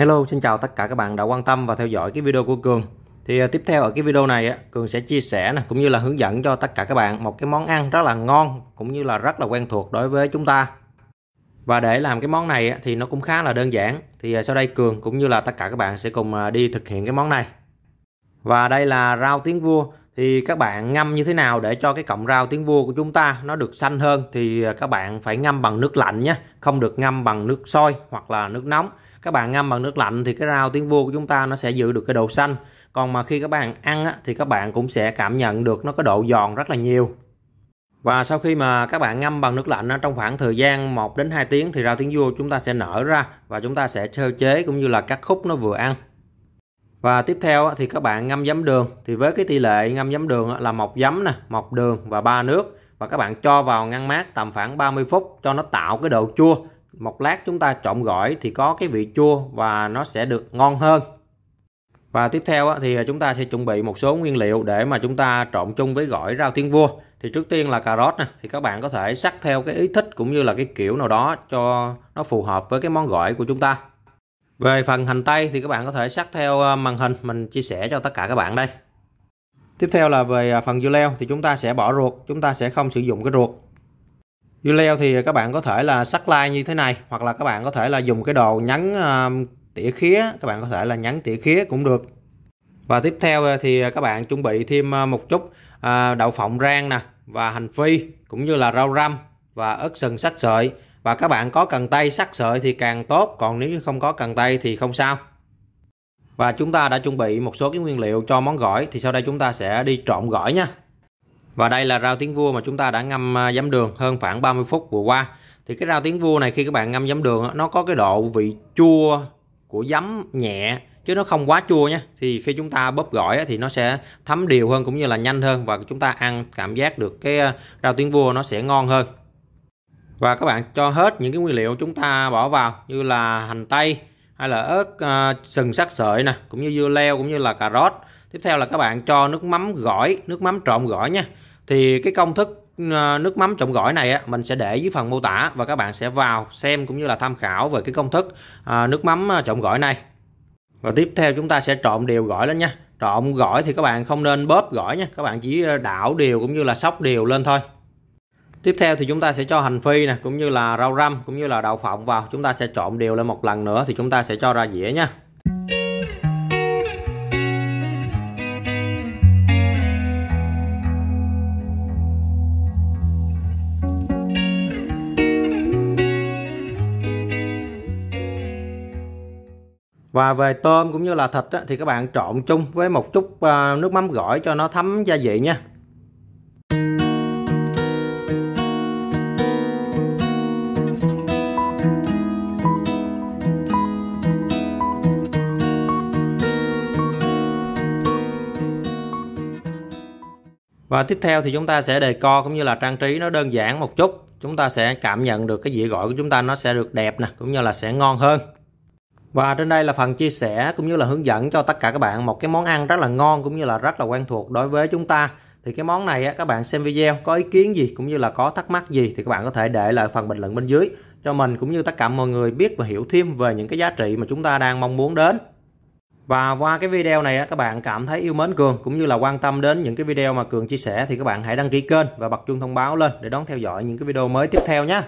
Hello, xin chào tất cả các bạn đã quan tâm và theo dõi cái video của Cường. Thì à, tiếp theo ở cái video này Cường sẽ chia sẻ nè cũng như là hướng dẫn cho tất cả các bạn một cái món ăn rất là ngon cũng như là rất là quen thuộc đối với chúng ta. Và để làm cái món này thì nó cũng khá là đơn giản. Thì à, sau đây Cường cũng như là tất cả các bạn sẽ cùng à, đi thực hiện cái món này. Và đây là rau tiếng vua thì các bạn ngâm như thế nào để cho cái cọng rau tiếng vua của chúng ta nó được xanh hơn thì à, các bạn phải ngâm bằng nước lạnh nhé không được ngâm bằng nước sôi hoặc là nước nóng các bạn ngâm bằng nước lạnh thì cái rau tiếng vua của chúng ta nó sẽ giữ được cái độ xanh còn mà khi các bạn ăn á, thì các bạn cũng sẽ cảm nhận được nó có độ giòn rất là nhiều và sau khi mà các bạn ngâm bằng nước lạnh trong khoảng thời gian 1 đến 2 tiếng thì rau tiếng vua chúng ta sẽ nở ra và chúng ta sẽ sơ chế cũng như là cắt khúc nó vừa ăn và tiếp theo thì các bạn ngâm giấm đường thì với cái tỷ lệ ngâm giấm đường là một giấm nè một đường và ba nước và các bạn cho vào ngăn mát tầm khoảng 30 phút cho nó tạo cái độ chua một lát chúng ta trộn gỏi thì có cái vị chua và nó sẽ được ngon hơn và tiếp theo thì chúng ta sẽ chuẩn bị một số nguyên liệu để mà chúng ta trộn chung với gỏi rau thiên vua thì trước tiên là cà rốt nè thì các bạn có thể sắc theo cái ý thích cũng như là cái kiểu nào đó cho nó phù hợp với cái món gỏi của chúng ta về phần hành tây thì các bạn có thể sắc theo ờ, màn hình mình chia sẻ cho tất cả các bạn đây. Tiếp theo là về à, phần dưa leo thì chúng ta sẽ bỏ ruột, chúng ta sẽ không sử dụng cái ruột. Dưa leo thì các bạn có thể là sắc lai như thế này hoặc là các bạn có thể là dùng cái đồ nhắn ờ, tỉa khía, các bạn có thể là nhắn tỉa khía cũng được. Và tiếp theo ờ, thì các bạn chuẩn bị thêm một chút đậu phộng rang nè và hành phi cũng như là rau răm và ớt sừng sắc sợi và các bạn có cần tay sắc sợi thì càng tốt còn nếu như không có cần tay thì không sao và chúng ta đã chuẩn bị một số cái nguyên liệu cho món gỏi thì sau đây chúng ta sẽ đi trộn gỏi nha và đây là rau tiếng vua mà chúng ta đã ngâm à, giấm đường hơn khoảng 30 phút vừa qua thì cái rau tiếng vua này khi các bạn ngâm giấm đường nó có cái độ vị chua của giấm nhẹ chứ nó không quá chua nhé thì khi chúng ta bóp gỏi thì nó sẽ thấm đều hơn cũng như là nhanh hơn và chúng ta ăn cảm giác được cái à, rau tiếng vua nó sẽ ngon hơn và các bạn cho hết những cái nguyên liệu chúng ta bỏ vào như là hành tây hay là ớt à, sừng sắc sợi nè cũng như dưa leo cũng như là cà rốt tiếp theo là các bạn cho nước mắm gỏi nước mắm trộn gỏi nha thì cái công thức ờ, nước mắm trộn gỏi này mình sẽ để dưới phần mô tả và các bạn sẽ vào xem cũng như là tham khảo về cái công thức ờ, nước mắm trộn gỏi này và tiếp theo chúng ta sẽ trộn đều gỏi lên nha trộn gỏi thì các bạn không nên bóp gỏi nha các bạn chỉ đảo đều cũng như là sóc đều lên thôi tiếp theo thì chúng ta sẽ cho hành phi nè cũng như là rau răm cũng như là đậu phộng vào chúng ta sẽ trộn đều lên một lần nữa thì chúng ta sẽ cho ra dĩa nha Và về tôm cũng như là thịt á, thì các bạn trộn chung với một chút à, nước mắm gỏi cho nó thấm gia vị nha. và tiếp theo thì chúng ta sẽ đề co cũng như là trang trí nó đơn giản một chút chúng ta sẽ cảm nhận được cái dĩa gọi của chúng ta nó sẽ được đẹp nè cũng như là sẽ ngon hơn và trên đây là phần chia sẻ cũng như là hướng dẫn cho tất cả các bạn một cái món ăn rất là ngon cũng như là rất là quen thuộc đối với chúng ta thì cái món này các bạn xem video có ý kiến gì cũng như là có thắc mắc gì thì các bạn có thể để lại phần bình luận bên dưới cho mình cũng như tất cả mọi người biết và hiểu thêm về những cái giá trị mà chúng ta đang mong muốn đến và qua cái video này các bạn cảm thấy yêu mến Cường cũng như là quan tâm đến những cái video mà Cường chia sẻ thì các bạn hãy đăng ký kênh và bật chuông thông báo lên để đón theo dõi những cái video mới tiếp theo nhé.